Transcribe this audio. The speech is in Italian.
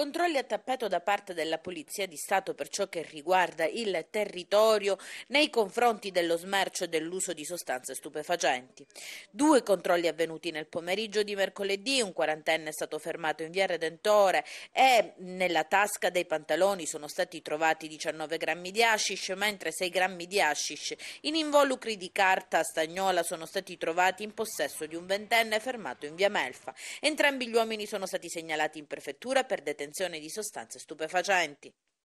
Controlli a tappeto da parte della Polizia di Stato per ciò che riguarda il territorio nei confronti dello smercio e dell'uso di sostanze stupefacenti. Due controlli avvenuti nel pomeriggio di mercoledì, un quarantenne è stato fermato in via Redentore e nella tasca dei pantaloni sono stati trovati 19 grammi di hashish, mentre 6 grammi di hashish in involucri di carta stagnola sono stati trovati in possesso di un ventenne fermato in via Melfa. Entrambi gli uomini sono stati segnalati in prefettura per detenzione detenzione di sostanze stupefacenti.